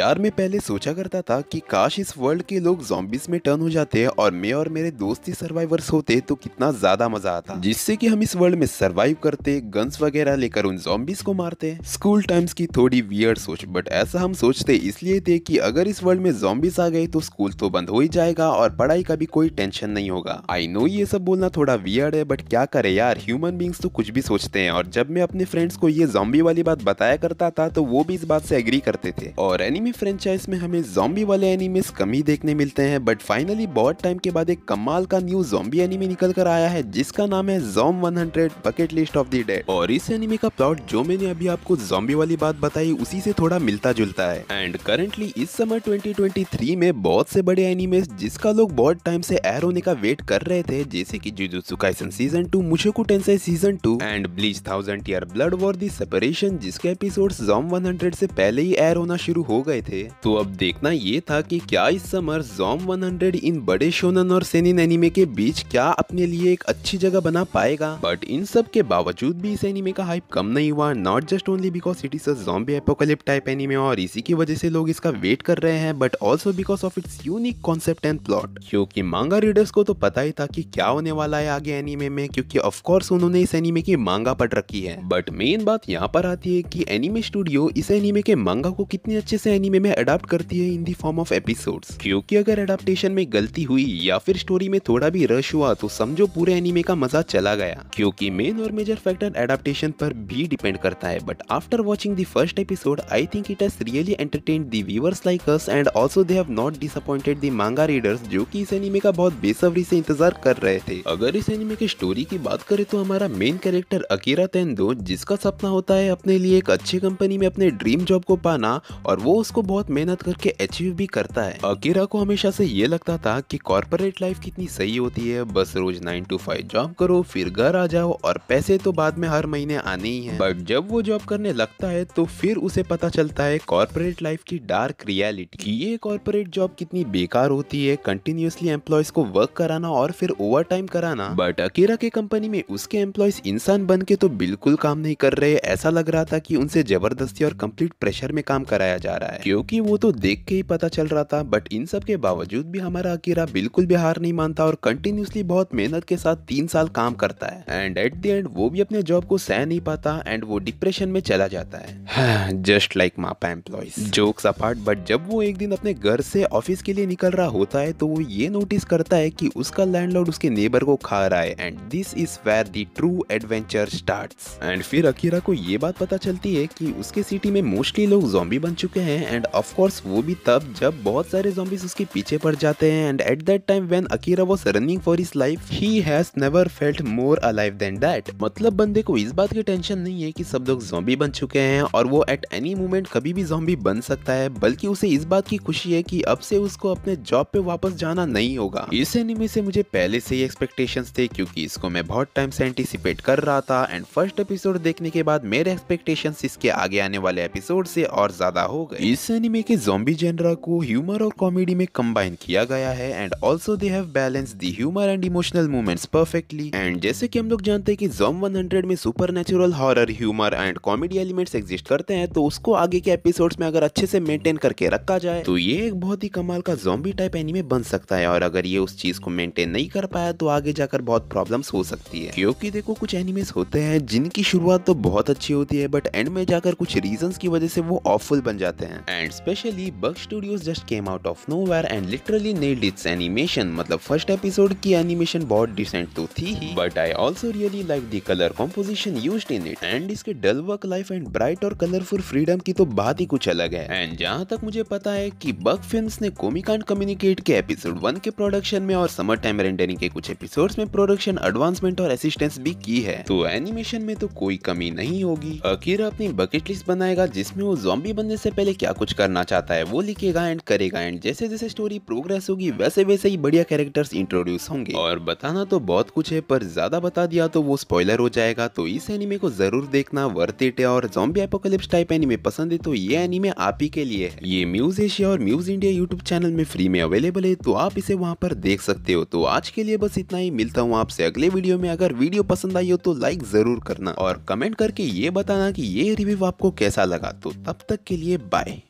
यार मैं पहले सोचा करता था कि काश इस वर्ल्ड के लोग जॉम्बिस में टर्न हो जाते और मैं और मेरे दोस्त ही सर्वाइवर्स होते तो कितना ज्यादा मजा आता जिससे कि हम इस वर्ल्ड में सर्वाइव करते गन्स वगैरह लेकर उन जॉम्बिस को मारते स्कूल टाइम्स की थोड़ी वियर्ड सोच बट ऐसा हम सोचते इसलिए थे कि अगर इस वर्ल्ड में जॉम्बिस आ गए तो स्कूल तो बंद हो ही जाएगा और पढ़ाई का भी कोई टेंशन नहीं होगा आई नो ये सब बोलना थोड़ा वियर्ड है बट क्या करे यार ह्यूमन बींग्स तो कुछ भी सोचते हैं और जब मैं अपने फ्रेंड्स को ये जॉम्बी वाली बात बताया करता था तो वो भी इस बात से एग्री करते थे और एनिमी जॉम्बी फ्रेंचाइज में हमें जॉम्बी वाले एनिमेस कम ही देखने मिलते हैं बट फाइनली बहुत टाइम के बाद एक कमाल का न्यू जॉम्बी एनिमे निकल कर आया है जिसका नाम है Zom 100 bucket list of the dead और इस एनिमे का प्लॉट जो मैंने अभी आपको जॉम्बी वाली बात बताई उसी से थोड़ा मिलता जुलता है एंड करेंटली इस समर ट्वेंटी में बहुत से बड़े एनिमेस जिसका लोग बहुत टाइम से एर होने का वेट कर रहे थे जैसे की Jujutsu season two Mushoku Tensei season two and Bleach thousand year blood war the separation जिसके एपिसोड जॉम वन से पहले ही एयर होना शुरू हो गए गए थे तो अब देखना ये था कि क्या इस समर जॉम 100 इन बड़े शोनन और सेनिन एनिमे के बीच क्या अपने लिए एक अच्छी जगह बना पाएगा बट इन सब के बावजूद भी इस एनिमे का हाइप कम नहीं हुआ not just only because it is a apocalypse type anime और इसी की वजह से लोग इसका वेट कर रहे हैं but also because of its unique concept and plot क्योंकि मांगा रीडर्स को तो पता ही था की क्या होने वाला है आगे एनिमे में क्यूँकी ऑफकोर्स उन्होंने इस एनिमे की मांगा पढ़ रखी है बट मेन बात यहाँ पर आती है की एनिमे स्टूडियो इस एनिमे के मांगा को कितने अच्छे से एनिमे एनिमे में अडाप्ट करती है in the form of episodes क्योंकि अगर अडाप्टेशन में गलती हुई या फिर स्टोरी में थोड़ा भी रश हुआ तो समझो पूरे एनिमे का मजा चला गया क्योंकि मेन और मेजर फैक्टर एडाप्टेशन पर भी डिपेंड करता है but after watching the first episode I think it has really entertain the viewers like us and also they have not disappointed the manga readers जो की इस एनिमे का बहुत बेसब्री से इंतजार कर रहे थे अगर इस एनिमे की स्टोरी की बात करें तो हमारा मेन कैरेक्टर अकीरा तेंदो जिसका सपना होता है अपने लिए एक अच्छी कंपनी में अपने ड्रीम जॉब को पाना और वो उसको को बहुत मेहनत करके अचीव भी करता है अकीरा को हमेशा से ये लगता था कि कॉर्पोरेट लाइफ कितनी सही होती है बस रोज नाइन टू फाइव जॉब करो फिर घर आ जाओ और पैसे तो बाद में हर महीने आने ही है बट जब वो जॉब करने लगता है तो फिर उसे पता चलता है कॉर्पोरेट लाइफ की डार्क रियालिटी की ये कॉर्पोरेट जॉब कितनी बेकार होती है कंटिन्यूसली एम्प्लॉयज को वर्क कराना और फिर ओवर टाइम कराना बट अकीरा के कंपनी में उसके एम्प्लॉयज इंसान बन के तो बिल्कुल काम नहीं कर रहे ऐसा लग रहा था की उनसे जबरदस्ती और कम्प्लीट प्रेशर में काम कराया जा रहा है है क्योंकि वो तो देख के ही पता चल रहा था बट इन सब के बावजूद भी हमारा अकीरा बिल्कुल भी हार नहीं मानता और कंटिन्यूसली बहुत मेहनत के साथ तीन साल काम करता है एंड एट द एंड वो भी अपने जॉब को सह नहीं पाता एंड वो डिप्रेशन में चला जाता है जस्ट लाइक मापा एम्प्लॉय जोक्स अपार्ट बट जब वो एक दिन अपने घर से ऑफिस के लिए निकल रहा होता है तो वो ये नोटिस करता है कि उसका लैंडलॉर्ड उसके नेबर को खा रहा है and this is where the true adventure start and फिर अकीरा को ये बात पता चलती है कि उसके सिटी में मोस्टली लोग जॉम्बी बन चुके हैं एंड ऑफ कोर्स वो भी तब जब बहुत सारे जोम्बिस उसके पीछे पड़ जाते हैं and at that time when Akira was running for his life he has never felt more alive than that मतलब बंदे को इस बात की टेंशन नहीं है कि सब लोग जोम्बी बन चुके हैं और वो एट एनी मोमेंट कभी भी जोम्बी बन सकता है बल्कि उसे इस बात की खुशी है कि अब से उसको अपने जॉब पे वापस जाना नहीं होगा इस एनिमे से मुझे पहले से ही एक्सपेक्टेशन थे क्यूँकी इसको मैं बहुत टाइम से एंटिसिपेट कर रहा था एंड फर्स्ट एपिसोड देखने के बाद मेरे एक्सपेक्टेशन इसके आगे आने वाले एपिसोड से और ज्यादा हो गए इस एनिमे के जॉम्बी जेनरा को ह्यूमर और कॉमेडी में कंबाइन किया गया है and also they have balance the humour and emotional movements perfectly and जैसे कि हम लोग जानते हैं कि जॉम 100 में supernatural horror humour and comedy elements exist करते हैं तो उसको आगे के एपिसोड में अगर अच्छे से मेंटेन करके रखा जाए तो ये एक बहुत ही कमाल का जॉम्बी टाइप एनिमे बन सकता है और अगर ये उस चीज को मेंटेन नहीं कर पाया तो आगे जाकर बहुत प्रॉब्लम हो सकती है क्योंकि देखो कुछ एनिमेस होते हैं जिनकी शुरुआत तो बहुत अच्छी होती है बट एंड में जाकर कुछ रीजन की वजह से वो ऑफुल बन जाते हैं and specially Bug Bug just came out of no nowhere and literally nailed its animation मतलब फर्स्ट एपिसोड की एनिमेशन बहुत डिसेंट तो थी ही but I also really like the colour composition use in it and इसके dull work life and bright और colourful freedom की तो बात ही कुछ अलग है एंड जहाँ तक मुझे पता है की बग फिल्म ने कोमिकांड कम्युनिकेट के एपिसोड वन के प्रोडक्शन में और समर टाइम रेंडरिंग के कुछ एपिसोड में प्रोडक्शन एडवांसमेंट और असिस्टेंस भी की है तो एनिमेशन में तो कोई कमी नहीं होगी अकीरा अपनी बकेट लिस्ट बनाएगा जिसमें वो जॉम्बी बनने से पहले क्या कुछ करना चाहता है वो लिखेगा एंड करेगा एंड जैसे जैसे स्टोरी प्रोग्रेस होगी वैसे वैसे ही बढ़िया कैरेक्टर्स इंट्रोड्यूस होंगे और बताना तो बहुत कुछ है पर ज्यादा बता दिया तो वो स्पॉइलर हो जाएगा तो इस एनिमे को जरूर देखना वर्थ इट है और जॉम्बी एपोकलिप्स टाइप एनिमे पसंद है तो ये एनिमे आप ही के लिए है ये म्यूज एशिया और म्यूज इंडिया यूट्यूब चैनल में फ्री में अवेलेबल है तो आप इसे वहाँ पर देख सकते हो तो आज के लिए बस इतना ही मिलता हूँ आपसे अगले वीडियो में अगर वीडियो पसंद आई हो तो लाइक जरूर करना और कमेंट करके ये बताना कि ये रिव्यू आपको कैसा लगा तो तब तक के लिए बाय